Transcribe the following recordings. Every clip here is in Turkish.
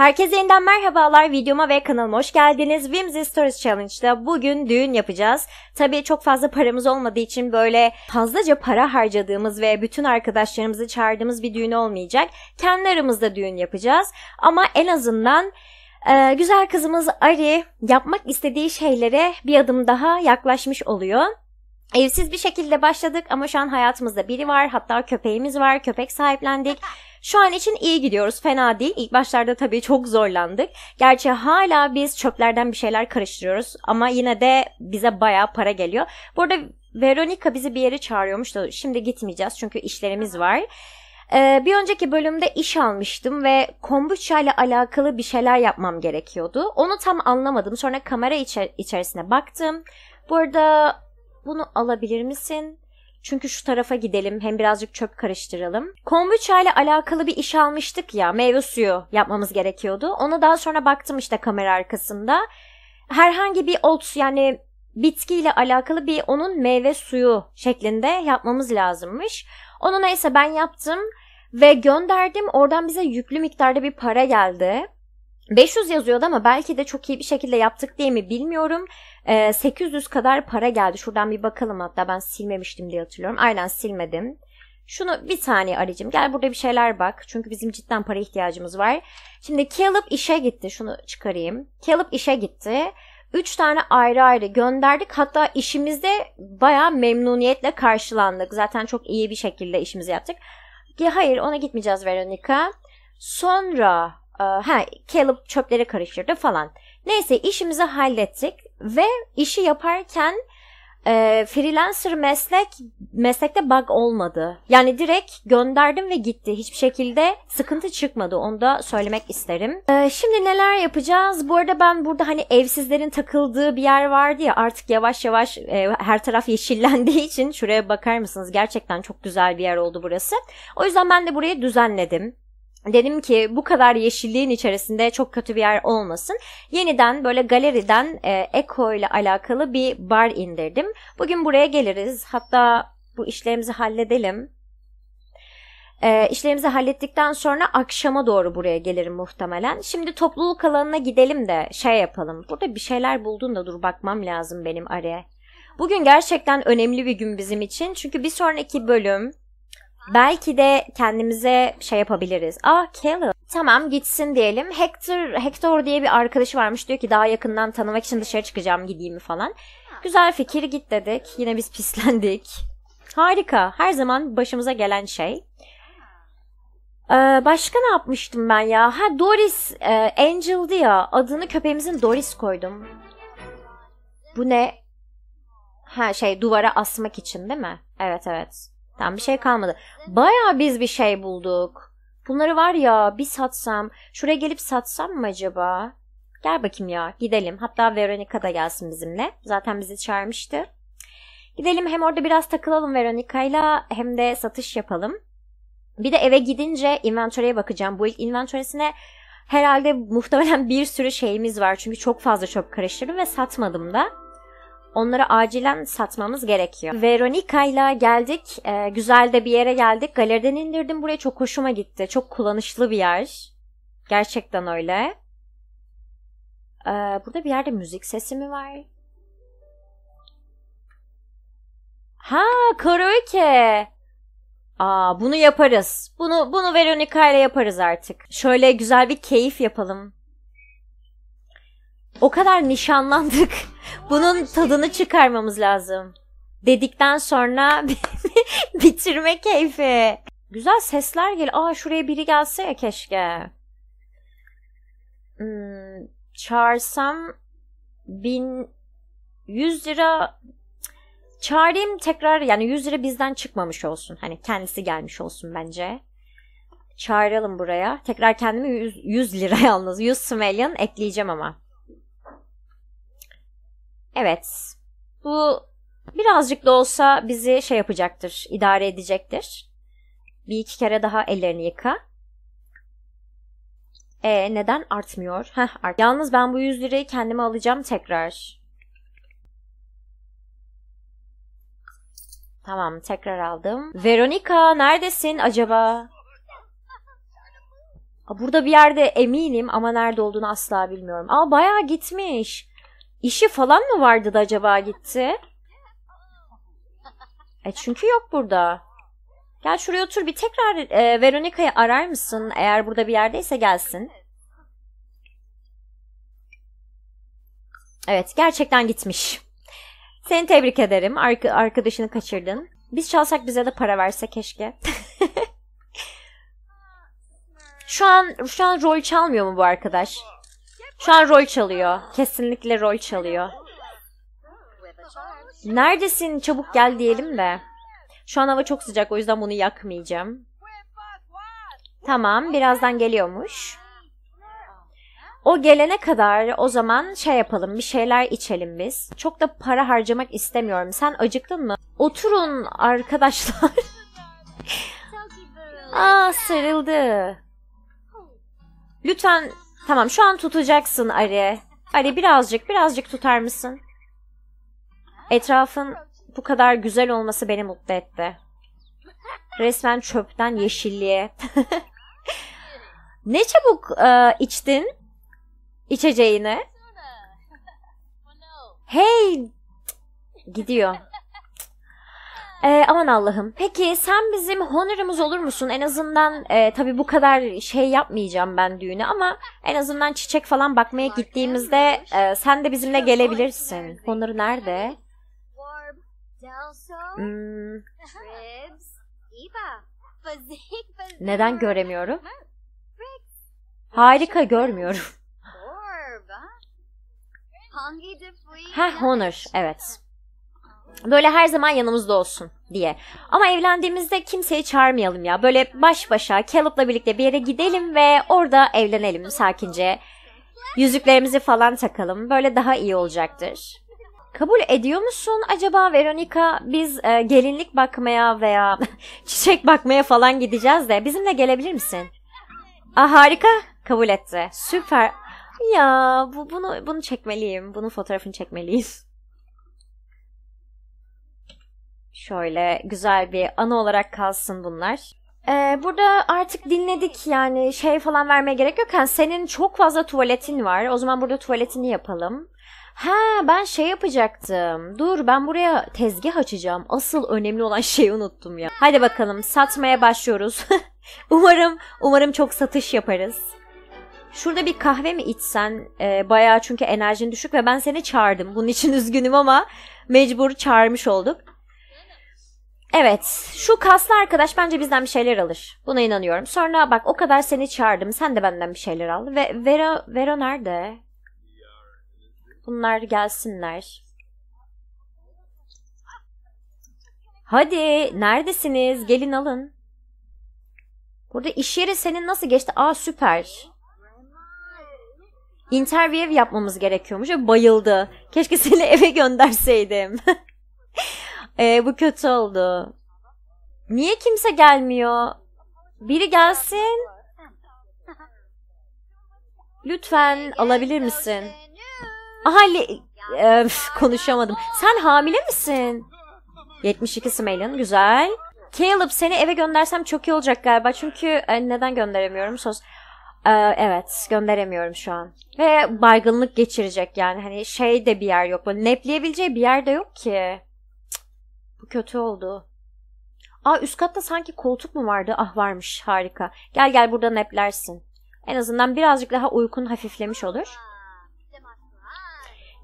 Herkese yeniden merhabalar. Videoma ve kanalıma hoş geldiniz. Wims Stories Challenge'da bugün düğün yapacağız. Tabii çok fazla paramız olmadığı için böyle fazlaca para harcadığımız ve bütün arkadaşlarımızı çağırdığımız bir düğün olmayacak. Kendi aramızda düğün yapacağız. Ama en azından e, güzel kızımız Ari yapmak istediği şeylere bir adım daha yaklaşmış oluyor. Evsiz bir şekilde başladık ama şu an hayatımızda biri var. Hatta köpeğimiz var. Köpek sahiplendik. Şu an için iyi gidiyoruz. Fena değil. İlk başlarda tabii çok zorlandık. Gerçi hala biz çöplerden bir şeyler karıştırıyoruz ama yine de bize bayağı para geliyor. Burada Veronica bizi bir yere çağırıyormuş da şimdi gitmeyeceğiz çünkü işlerimiz var. Ee, bir önceki bölümde iş almıştım ve kombucha ile alakalı bir şeyler yapmam gerekiyordu. Onu tam anlamadım. Sonra kamera içer- içerisine baktım. Burada bunu alabilir misin? Çünkü şu tarafa gidelim hem birazcık çöp karıştıralım. Kombucha ile alakalı bir iş almıştık ya meyve suyu yapmamız gerekiyordu. Ona daha sonra baktım işte kamera arkasında. Herhangi bir ot yani bitkiyle alakalı bir onun meyve suyu şeklinde yapmamız lazımmış. Onu neyse ben yaptım ve gönderdim. Oradan bize yüklü miktarda bir para geldi. 500 yazıyordu ama belki de çok iyi bir şekilde yaptık diye mi bilmiyorum. 800 ee, kadar para geldi. Şuradan bir bakalım hatta ben silmemiştim diye hatırlıyorum. Aynen silmedim. Şunu bir saniye arayacağım. Gel burada bir şeyler bak. Çünkü bizim cidden para ihtiyacımız var. Şimdi Caleb işe gitti. Şunu çıkarayım. Caleb işe gitti. 3 tane ayrı ayrı gönderdik. Hatta işimizde baya memnuniyetle karşılandık. Zaten çok iyi bir şekilde işimizi yaptık. Ya hayır ona gitmeyeceğiz Veronica. Sonra e, ha, Caleb çöpleri karıştırdı falan. Neyse işimizi hallettik ve işi yaparken e, freelancer meslek meslekte bug olmadı. Yani direkt gönderdim ve gitti. Hiçbir şekilde sıkıntı çıkmadı. Onu da söylemek isterim. E, şimdi neler yapacağız? Bu arada ben burada hani evsizlerin takıldığı bir yer vardı ya artık yavaş yavaş e, her taraf yeşillendiği için şuraya bakar mısınız? Gerçekten çok güzel bir yer oldu burası. O yüzden ben de burayı düzenledim dedim ki bu kadar yeşilliğin içerisinde çok kötü bir yer olmasın. Yeniden böyle galeriden e, Eko ile alakalı bir bar indirdim. Bugün buraya geliriz. Hatta bu işlerimizi halledelim. E, işlerimizi hallettikten sonra akşama doğru buraya gelirim muhtemelen. Şimdi topluluk alanına gidelim de şey yapalım. Burada bir şeyler buldun da dur bakmam lazım benim araya. Bugün gerçekten önemli bir gün bizim için. Çünkü bir sonraki bölüm belki de kendimize şey yapabiliriz. Ah Caleb tamam gitsin diyelim. Hector, Hector diye bir arkadaşı varmış diyor ki daha yakından tanımak için dışarı çıkacağım gideyim mi falan. Güzel fikir git dedik. Yine biz pislendik. Harika. Her zaman başımıza gelen şey. Ee, başka ne yapmıştım ben ya? Ha Doris, e, Angel'dı ya. Adını köpeğimizin Doris koydum. Bu ne? Ha şey duvara asmak için değil mi? Evet evet. Tam bir şey kalmadı. Baya biz bir şey bulduk. Bunları var ya bir satsam. Şuraya gelip satsam mı acaba? Gel bakayım ya gidelim. Hatta Veronica da gelsin bizimle. Zaten bizi çağırmıştı. Gidelim hem orada biraz takılalım Veronica'yla hem de satış yapalım. Bir de eve gidince inventory'e bakacağım. Bu ilk inventory'sine herhalde muhtemelen bir sürü şeyimiz var. Çünkü çok fazla çöp karıştırdım ve satmadım da. Onları acilen satmamız gerekiyor. Veronica ile geldik. E, güzel de bir yere geldik. Galeriden indirdim buraya. Çok hoşuma gitti. Çok kullanışlı bir yer. Gerçekten öyle. E, burada bir yerde müzik sesi mi var? Ha karaoke. Aa bunu yaparız. Bunu bunu Veronica ile yaparız artık. Şöyle güzel bir keyif yapalım o kadar nişanlandık. Bunun tadını çıkarmamız lazım. Dedikten sonra bitirme keyfi. Güzel sesler gel. Aa şuraya biri gelse ya keşke. Hmm, çağırsam bin yüz lira çağırayım tekrar yani 100 lira bizden çıkmamış olsun. Hani kendisi gelmiş olsun bence. Çağıralım buraya. Tekrar kendimi 100, 100 lira yalnız 100 smellion ekleyeceğim ama. Evet. Bu birazcık da olsa bizi şey yapacaktır, idare edecektir. Bir iki kere daha ellerini yıka. E neden artmıyor? Heh, art. Yalnız ben bu 100 lirayı kendime alacağım tekrar. Tamam tekrar aldım. Veronica neredesin acaba? Burada bir yerde eminim ama nerede olduğunu asla bilmiyorum. Aa bayağı gitmiş. İşi falan mı vardı da acaba gitti? E çünkü yok burada. Gel şuraya otur bir tekrar e, Veronica'yı arar mısın? Eğer burada bir yerdeyse gelsin. Evet gerçekten gitmiş. Seni tebrik ederim. Ark arkadaşını kaçırdın. Biz çalsak bize de para verse keşke. şu an şu an rol çalmıyor mu bu arkadaş? Şu an rol çalıyor. Kesinlikle rol çalıyor. Neredesin? Çabuk gel diyelim de. Şu an hava çok sıcak o yüzden bunu yakmayacağım. Tamam birazdan geliyormuş. O gelene kadar o zaman şey yapalım bir şeyler içelim biz. Çok da para harcamak istemiyorum. Sen acıktın mı? Oturun arkadaşlar. Aa sarıldı. Lütfen Tamam şu an tutacaksın Ari. Ari birazcık birazcık tutar mısın? Etrafın bu kadar güzel olması beni mutlu etti. Resmen çöpten yeşilliğe. ne çabuk e, içtin içeceğini. Hey! Gidiyor. E, aman Allah'ım. Peki sen bizim honorumuz olur musun? En azından e, tabii bu kadar şey yapmayacağım ben düğünü, ama en azından çiçek falan bakmaya gittiğimizde e, sen de bizimle gelebilirsin. Honor nerede? Hmm. Neden göremiyorum? Harika görmüyorum. ha Honor evet böyle her zaman yanımızda olsun diye. Ama evlendiğimizde kimseyi çağırmayalım ya. Böyle baş başa Caleb'la birlikte bir yere gidelim ve orada evlenelim sakince. Yüzüklerimizi falan takalım. Böyle daha iyi olacaktır. Kabul ediyor musun acaba Veronica? Biz e, gelinlik bakmaya veya çiçek bakmaya falan gideceğiz de bizimle gelebilir misin? Ah harika. Kabul etti. Süper. Ya bu bunu bunu çekmeliyim. Bunun fotoğrafını çekmeliyiz. Şöyle güzel bir anı olarak kalsın bunlar. Ee, burada artık dinledik yani şey falan vermeye gerek yok. Yani senin çok fazla tuvaletin var. O zaman burada tuvaletini yapalım. Ha ben şey yapacaktım. Dur ben buraya tezgah açacağım. Asıl önemli olan şeyi unuttum ya. Hadi bakalım satmaya başlıyoruz. umarım umarım çok satış yaparız. Şurada bir kahve mi içsen e, bayağı çünkü enerjin düşük ve ben seni çağırdım. Bunun için üzgünüm ama mecbur çağırmış olduk. Evet şu kaslı arkadaş bence bizden bir şeyler alır. Buna inanıyorum. Sonra bak o kadar seni çağırdım. Sen de benden bir şeyler al. Ve Vera, Vera nerede? Bunlar gelsinler. Hadi neredesiniz? Gelin alın. Burada iş yeri senin nasıl geçti? Aa süper. Interview yapmamız gerekiyormuş bayıldı. Keşke seni eve gönderseydim. Ee, bu kötü oldu. Niye kimse gelmiyor? Biri gelsin. Lütfen alabilir misin? Aha e, konuşamadım. Sen hamile misin? 72 Smelyan güzel. Caleb seni eve göndersem çok iyi olacak galiba. Çünkü e, neden gönderemiyorum? Söz. E, evet gönderemiyorum şu an. Ve baygınlık geçirecek yani. Hani şey de bir yer yok. Böyle nepleyebileceği bir yer de yok ki kötü oldu. Aa üst katta sanki koltuk mu vardı? Ah varmış harika. Gel gel burada neplersin. En azından birazcık daha uykun hafiflemiş olur.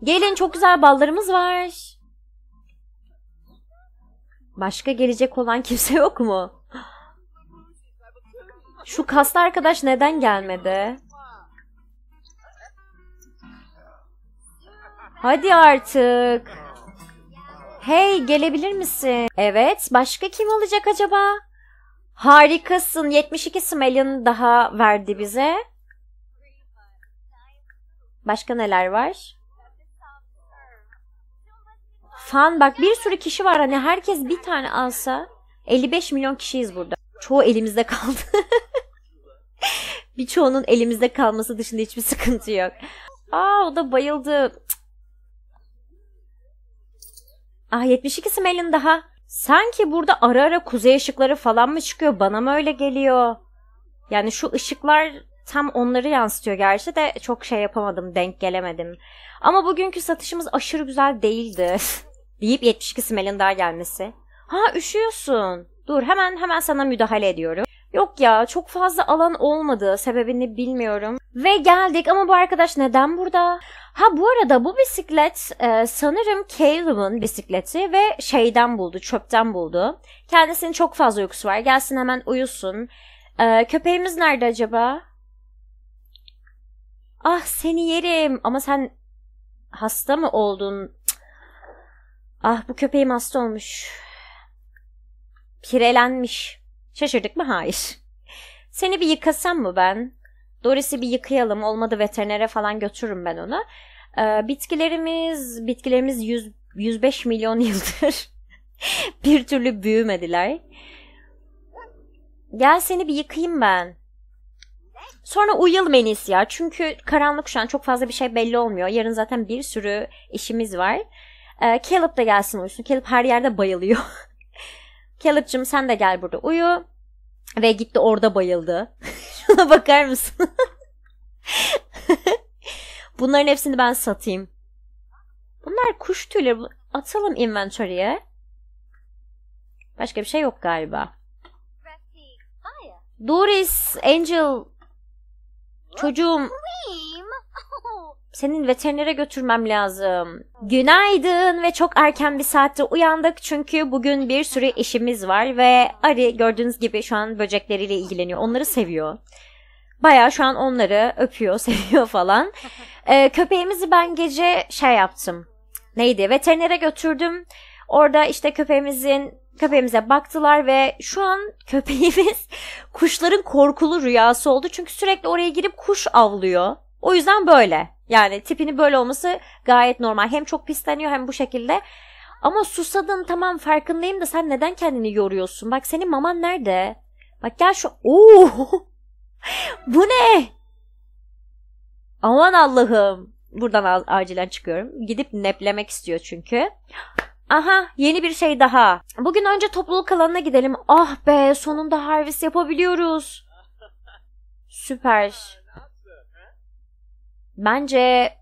Gelin çok güzel ballarımız var. Başka gelecek olan kimse yok mu? Şu kaslı arkadaş neden gelmedi? Hadi artık. Hey gelebilir misin? Evet başka kim alacak acaba? Harikasın 72 smelin daha verdi bize. Başka neler var? Fan bak bir sürü kişi var hani herkes bir tane alsa 55 milyon kişiyiz burada. Çoğu elimizde kaldı. Birçoğunun elimizde kalması dışında hiçbir sıkıntı yok. Aa o da bayıldı. Ah 72 simelin daha. Sanki burada ara ara kuzey ışıkları falan mı çıkıyor? Bana mı öyle geliyor? Yani şu ışıklar tam onları yansıtıyor gerçi de çok şey yapamadım, denk gelemedim. Ama bugünkü satışımız aşırı güzel değildi. deyip 72 simelin daha gelmesi. Ha üşüyorsun. Dur hemen hemen sana müdahale ediyorum. Yok ya çok fazla alan olmadı. Sebebini bilmiyorum. Ve geldik ama bu arkadaş neden burada? Ha bu arada bu bisiklet e, sanırım Caleb'ın bisikleti ve şeyden buldu, çöpten buldu. Kendisinin çok fazla uykusu var. Gelsin hemen uyusun. E, köpeğimiz nerede acaba? Ah seni yerim ama sen hasta mı oldun? Ah bu köpeğim hasta olmuş. Pirelenmiş. Şaşırdık mı? Hayır. Seni bir yıkasam mı ben? Doris'i bir yıkayalım. Olmadı veterinere falan götürürüm ben onu. Ee, bitkilerimiz, bitkilerimiz 100, 105 milyon yıldır bir türlü büyümediler. Gel seni bir yıkayayım ben. Sonra uyuyalım en iyisi ya. Çünkü karanlık şu an çok fazla bir şey belli olmuyor. Yarın zaten bir sürü işimiz var. Ee, Caleb da gelsin uyusun. Caleb her yerde bayılıyor. Caleb'cim sen de gel burada uyu. Ve gitti orada bayıldı. Şuna bakar mısın? Bunların hepsini ben satayım. Bunlar kuş tüyleri. Atalım inventory'e. Başka bir şey yok galiba. Doris, Angel Çocuğum senin veterinere götürmem lazım. Günaydın ve çok erken bir saatte uyandık çünkü bugün bir sürü işimiz var ve Ari gördüğünüz gibi şu an böcekleriyle ilgileniyor. Onları seviyor. Baya şu an onları öpüyor, seviyor falan. Ee, köpeğimizi ben gece şey yaptım. Neydi? Veterinere götürdüm. Orada işte köpeğimizin köpeğimize baktılar ve şu an köpeğimiz kuşların korkulu rüyası oldu. Çünkü sürekli oraya girip kuş avlıyor. O yüzden böyle. Yani tipini böyle olması gayet normal. Hem çok pisleniyor hem bu şekilde. Ama susadın tamam farkındayım da sen neden kendini yoruyorsun? Bak senin maman nerede? Bak gel şu... Oo! bu ne? Aman Allah'ım. Buradan acilen çıkıyorum. Gidip neplemek istiyor çünkü. Aha yeni bir şey daha. Bugün önce topluluk alanına gidelim. Ah be sonunda harvest yapabiliyoruz. Süper. Bence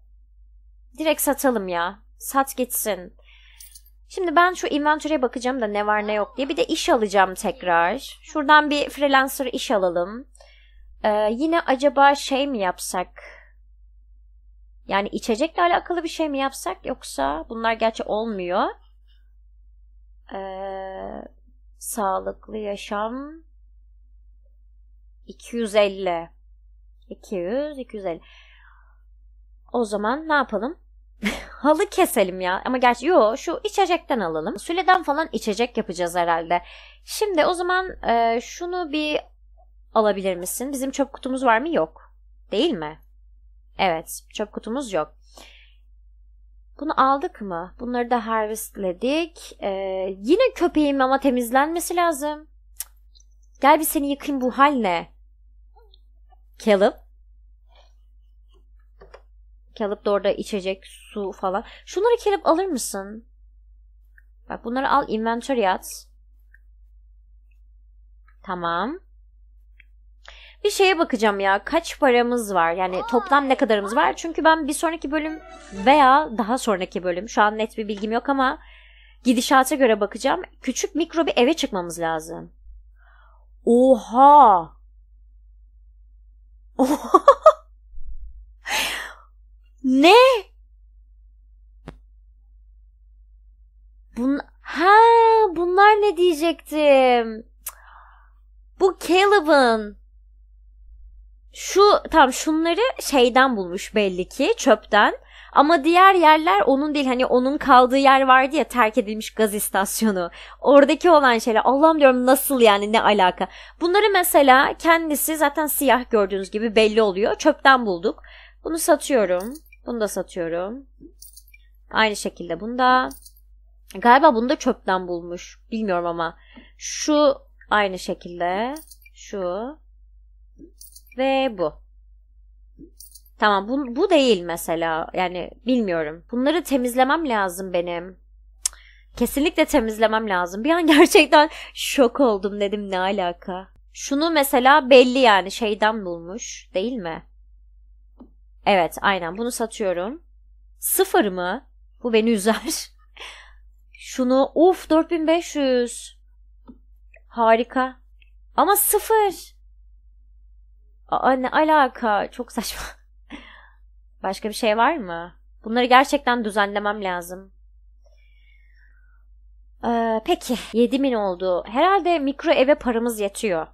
direkt satalım ya. Sat gitsin. Şimdi ben şu inventory'e bakacağım da ne var ne yok diye. Bir de iş alacağım tekrar. Şuradan bir freelancer iş alalım. Ee, yine acaba şey mi yapsak? Yani içecekle alakalı bir şey mi yapsak yoksa bunlar gerçi olmuyor e, sağlıklı yaşam 250 200 250 o zaman ne yapalım? Halı keselim ya. Ama gerçi yo şu içecekten alalım. Süleden falan içecek yapacağız herhalde. Şimdi o zaman e, şunu bir alabilir misin? Bizim çöp kutumuz var mı? Yok. Değil mi? Evet çöp kutumuz yok. Bunu aldık mı? Bunları da harvestledik. Ee, yine köpeğim ama temizlenmesi lazım. Gel bir seni yıkayayım bu hal ne? kalıp, Caleb de orada içecek su falan. Şunları kalıp alır mısın? Bak bunları al inventory at. Tamam bir şeye bakacağım ya. Kaç paramız var? Yani toplam ne kadarımız var? Çünkü ben bir sonraki bölüm veya daha sonraki bölüm şu an net bir bilgim yok ama gidişata göre bakacağım. Küçük mikro bir eve çıkmamız lazım. Oha! Oha! ne? Bun ha bunlar ne diyecektim? Bu Caleb'ın şu tam şunları şeyden bulmuş belli ki çöpten. Ama diğer yerler onun değil hani onun kaldığı yer vardı ya terk edilmiş gaz istasyonu. Oradaki olan şeyler Allah'ım diyorum nasıl yani ne alaka. Bunları mesela kendisi zaten siyah gördüğünüz gibi belli oluyor. Çöpten bulduk. Bunu satıyorum. Bunu da satıyorum. Aynı şekilde bunda. Galiba bunu da çöpten bulmuş. Bilmiyorum ama. Şu aynı şekilde. Şu ve bu. Tamam bu, bu değil mesela. Yani bilmiyorum. Bunları temizlemem lazım benim. Kesinlikle temizlemem lazım. Bir an gerçekten şok oldum dedim ne alaka. Şunu mesela belli yani şeyden bulmuş değil mi? Evet aynen bunu satıyorum. Sıfır mı? Bu beni üzer. Şunu uf 4500. Harika. Ama sıfır. Aa ne alaka? Çok saçma. Başka bir şey var mı? Bunları gerçekten düzenlemem lazım. Ee, peki 7000 oldu. Herhalde mikro eve paramız yetiyor.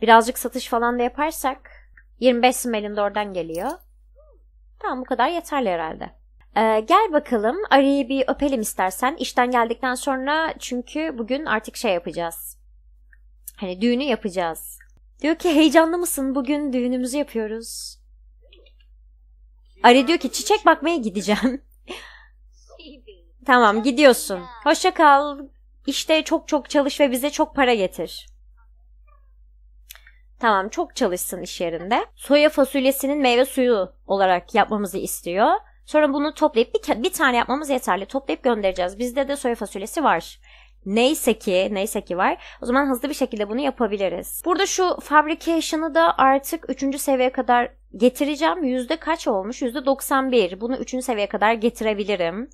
Birazcık satış falan da yaparsak 25 smelin de oradan geliyor. Tamam bu kadar yeterli herhalde. Ee, gel bakalım arayı bir öpelim istersen. İşten geldikten sonra çünkü bugün artık şey yapacağız. Hani düğünü yapacağız. Diyor ki heyecanlı mısın? Bugün düğünümüzü yapıyoruz. Ari diyor ki çiçek bakmaya gideceğim. tamam gidiyorsun. Hoşça kal. İşte çok çok çalış ve bize çok para getir. Tamam çok çalışsın iş yerinde. Soya fasulyesinin meyve suyu olarak yapmamızı istiyor. Sonra bunu toplayıp bir, bir tane yapmamız yeterli. Toplayıp göndereceğiz. Bizde de soya fasulyesi var. Neyse ki, neyse ki var. O zaman hızlı bir şekilde bunu yapabiliriz. Burada şu fabrication'ı da artık 3. seviyeye kadar getireceğim. Yüzde kaç olmuş? Yüzde 91. Bunu 3. seviyeye kadar getirebilirim.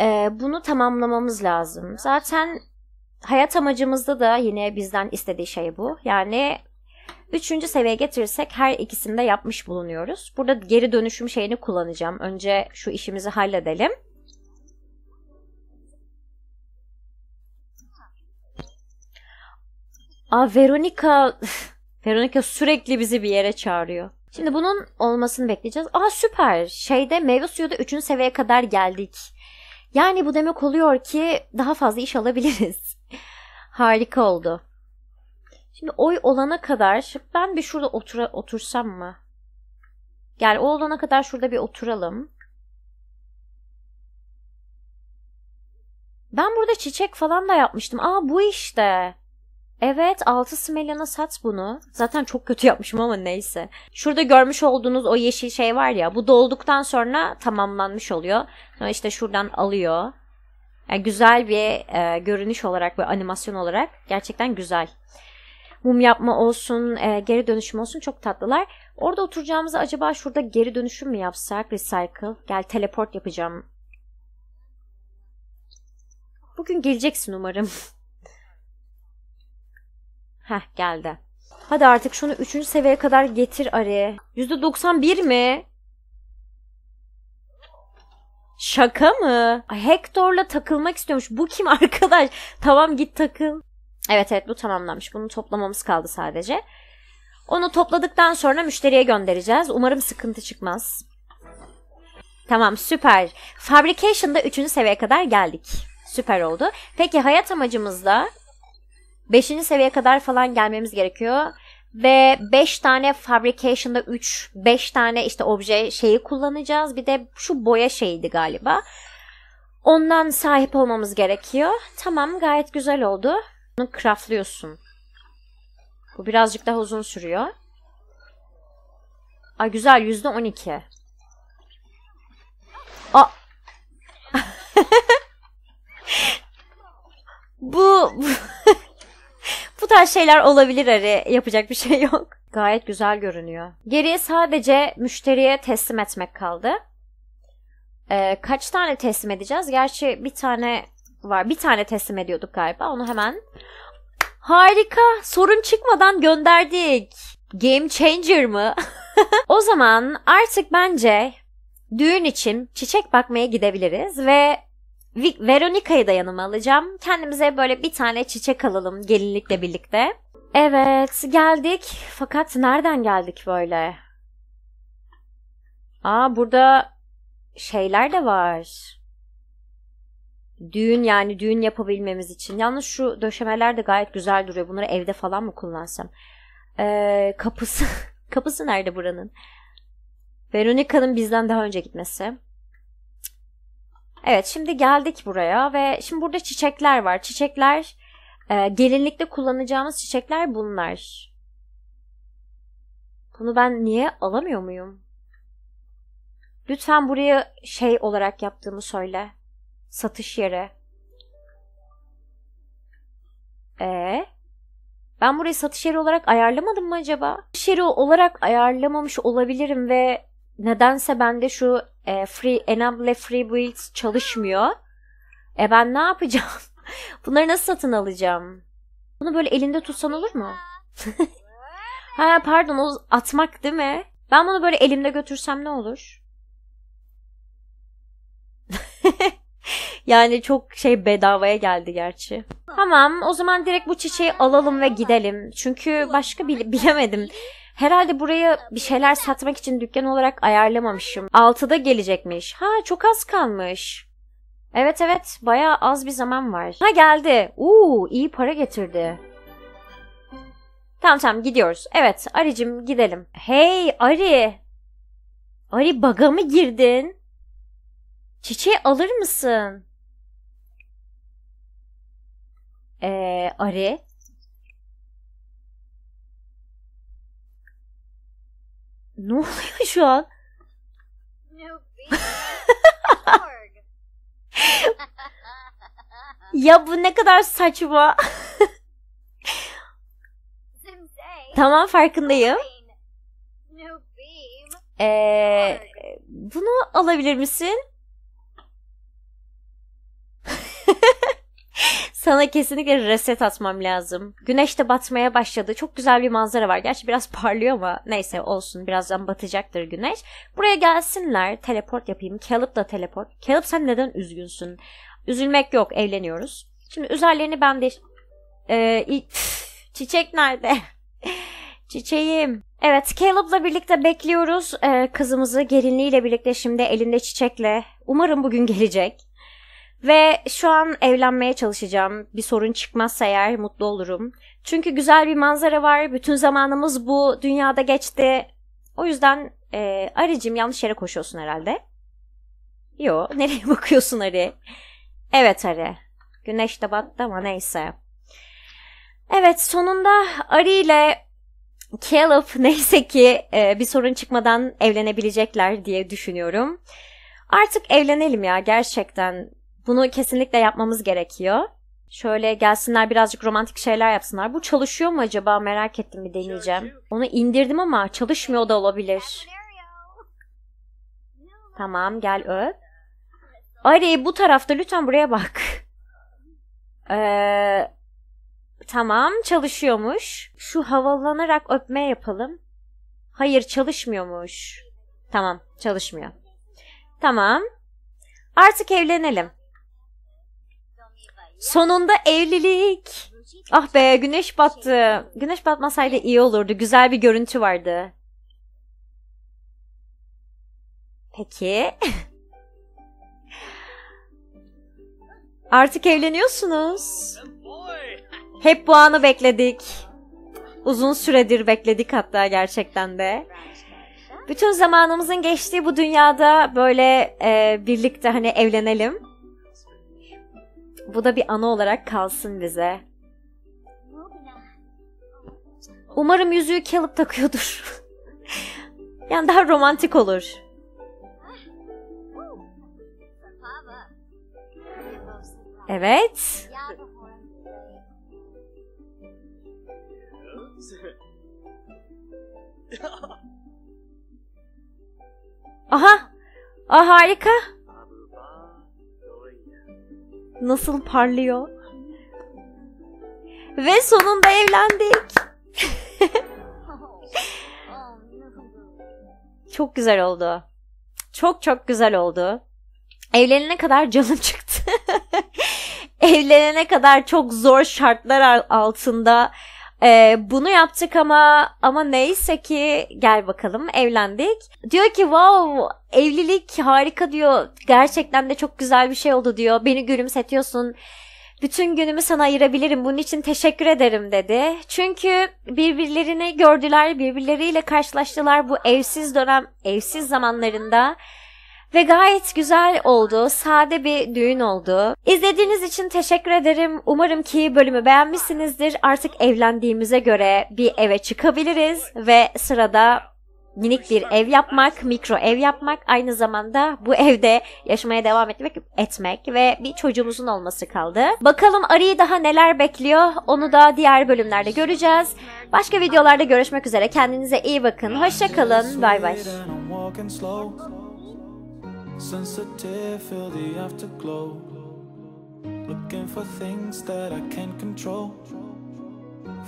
Ee, bunu tamamlamamız lazım. Zaten hayat amacımızda da yine bizden istediği şey bu. Yani Üçüncü seviyeye getirirsek her ikisini de yapmış bulunuyoruz. Burada geri dönüşüm şeyini kullanacağım. Önce şu işimizi halledelim. Aa Veronica Veronica sürekli bizi bir yere çağırıyor. Şimdi bunun olmasını bekleyeceğiz. Aa süper. Şeyde meyve suyu da 3. seviyeye kadar geldik. Yani bu demek oluyor ki daha fazla iş alabiliriz. Harika oldu. Şimdi oy olana kadar ben bir şurada otura, otursam mı? Yani o olana kadar şurada bir oturalım. Ben burada çiçek falan da yapmıştım. Aa bu işte. Evet 6 smelyana sat bunu. Zaten çok kötü yapmışım ama neyse. Şurada görmüş olduğunuz o yeşil şey var ya. Bu dolduktan sonra tamamlanmış oluyor. Sonra işte şuradan alıyor. Yani güzel bir e, görünüş olarak ve animasyon olarak gerçekten güzel. Mum yapma olsun, e, geri dönüşüm olsun çok tatlılar. Orada oturacağımızı acaba şurada geri dönüşüm mü yapsak? Recycle. Gel teleport yapacağım. Bugün geleceksin umarım. Heh geldi. Hadi artık şunu 3. seviyeye kadar getir Ari. %91 mi? Şaka mı? Hector'la takılmak istiyormuş. Bu kim arkadaş? Tamam git takıl. Evet evet bu tamamlanmış. Bunu toplamamız kaldı sadece. Onu topladıktan sonra müşteriye göndereceğiz. Umarım sıkıntı çıkmaz. Tamam süper. Fabrication'da 3. seviyeye kadar geldik. Süper oldu. Peki hayat amacımız da? 5. seviye kadar falan gelmemiz gerekiyor. Ve 5 tane fabrication'da 3, 5 tane işte obje şeyi kullanacağız. Bir de şu boya şeydi galiba. Ondan sahip olmamız gerekiyor. Tamam gayet güzel oldu. Bunu craftlıyorsun. Bu birazcık daha uzun sürüyor. Ay güzel yüzde on iki. A bu, bu bu tarz şeyler olabilir Ari. Yapacak bir şey yok. Gayet güzel görünüyor. Geriye sadece müşteriye teslim etmek kaldı. Ee, kaç tane teslim edeceğiz? Gerçi bir tane var. Bir tane teslim ediyorduk galiba. Onu hemen... Harika. Sorun çıkmadan gönderdik. Game changer mı? o zaman artık bence düğün için çiçek bakmaya gidebiliriz ve Veronica'yı da yanıma alacağım. Kendimize böyle bir tane çiçek alalım gelinlikle birlikte. Evet geldik. Fakat nereden geldik böyle? Aa burada şeyler de var. Düğün yani düğün yapabilmemiz için. Yalnız şu döşemeler de gayet güzel duruyor. Bunları evde falan mı kullansam? Ee, kapısı kapısı nerede buranın? Veronica'nın bizden daha önce gitmesi. Evet şimdi geldik buraya ve şimdi burada çiçekler var. Çiçekler e, gelinlikte kullanacağımız çiçekler bunlar. Bunu ben niye alamıyor muyum? Lütfen buraya şey olarak yaptığımı söyle. Satış yeri. Ee, ben burayı satış yeri olarak ayarlamadım mı acaba? Satış yeri olarak ayarlamamış olabilirim ve nedense bende şu e, free enable free builds çalışmıyor. E ben ne yapacağım? Bunları nasıl satın alacağım? Bunu böyle elinde tutsan olur mu? ha pardon o atmak değil mi? Ben bunu böyle elimde götürsem ne olur? yani çok şey bedavaya geldi gerçi. Tamam o zaman direkt bu çiçeği alalım ve gidelim. Çünkü başka bile bilemedim. Herhalde buraya bir şeyler satmak için dükkan olarak ayarlamamışım. Altıda gelecekmiş. Ha çok az kalmış. Evet evet bayağı az bir zaman var. Ha geldi. Uuu iyi para getirdi. Tamam tamam gidiyoruz. Evet Ari'cim gidelim. Hey Ari. Ari baga mı girdin? Çiçeği alır mısın? Ee, Ari Ne oluyor şu an? ya bu ne kadar saçma. tamam farkındayım. Ee, bunu alabilir misin? Sana kesinlikle reset atmam lazım. Güneş de batmaya başladı. Çok güzel bir manzara var. Gerçi biraz parlıyor ama neyse olsun. Birazdan batacaktır güneş. Buraya gelsinler. Teleport yapayım. Caleb da teleport. Caleb sen neden üzgünsün? Üzülmek yok. Evleniyoruz. Şimdi üzerlerini ben de... Ee, çiçek nerede? Çiçeğim. Evet Caleb'la birlikte bekliyoruz. Ee, kızımızı gelinliğiyle birlikte şimdi elinde çiçekle. Umarım bugün gelecek. Ve şu an evlenmeye çalışacağım. Bir sorun çıkmazsa eğer mutlu olurum. Çünkü güzel bir manzara var. Bütün zamanımız bu dünyada geçti. O yüzden e, Arı'cığım yanlış yere koşuyorsun herhalde. Yo nereye bakıyorsun Arı? Evet Arı. Güneş de battı ama neyse. Evet sonunda Ari ile Caleb neyse ki e, bir sorun çıkmadan evlenebilecekler diye düşünüyorum. Artık evlenelim ya gerçekten. Bunu kesinlikle yapmamız gerekiyor. Şöyle gelsinler birazcık romantik şeyler yapsınlar. Bu çalışıyor mu acaba merak ettim bir deneyeceğim. Onu indirdim ama çalışmıyor da olabilir. Tamam gel öp. Ari bu tarafta lütfen buraya bak. Ee, tamam çalışıyormuş. Şu havalanarak öpme yapalım. Hayır çalışmıyormuş. Tamam çalışmıyor. Tamam. Artık evlenelim. Sonunda evlilik. Ah be güneş battı. Güneş batmasaydı iyi olurdu. Güzel bir görüntü vardı. Peki. Artık evleniyorsunuz. Hep bu anı bekledik. Uzun süredir bekledik hatta gerçekten de. Bütün zamanımızın geçtiği bu dünyada böyle e, birlikte hani evlenelim. Bu da bir ana olarak kalsın bize. Umarım yüzüğü kalıp takıyordur. yani daha romantik olur. Evet. Aha! aha, harika nasıl parlıyor. Ve sonunda evlendik. çok güzel oldu. Çok çok güzel oldu. Evlenene kadar canım çıktı. Evlenene kadar çok zor şartlar altında e, bunu yaptık ama ama neyse ki gel bakalım evlendik. Diyor ki wow evlilik harika diyor. Gerçekten de çok güzel bir şey oldu diyor. Beni gülümsetiyorsun. Bütün günümü sana ayırabilirim. Bunun için teşekkür ederim dedi. Çünkü birbirlerini gördüler, birbirleriyle karşılaştılar bu evsiz dönem, evsiz zamanlarında ve gayet güzel oldu. Sade bir düğün oldu. İzlediğiniz için teşekkür ederim. Umarım ki bölümü beğenmişsinizdir. Artık evlendiğimize göre bir eve çıkabiliriz ve sırada minik bir ev yapmak, mikro ev yapmak, aynı zamanda bu evde yaşamaya devam etmek, etmek ve bir çocuğumuzun olması kaldı. Bakalım Ari'yi daha neler bekliyor onu da diğer bölümlerde göreceğiz. Başka videolarda görüşmek üzere. Kendinize iyi bakın. Hoşça kalın. Bay bay. Sensitive, feel the afterglow Looking for things that I can't control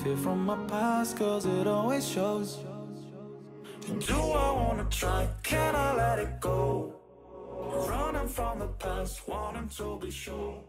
Fear from my past, cause it always shows and do I wanna try? Can I let it go? Running from the past, wanting to be sure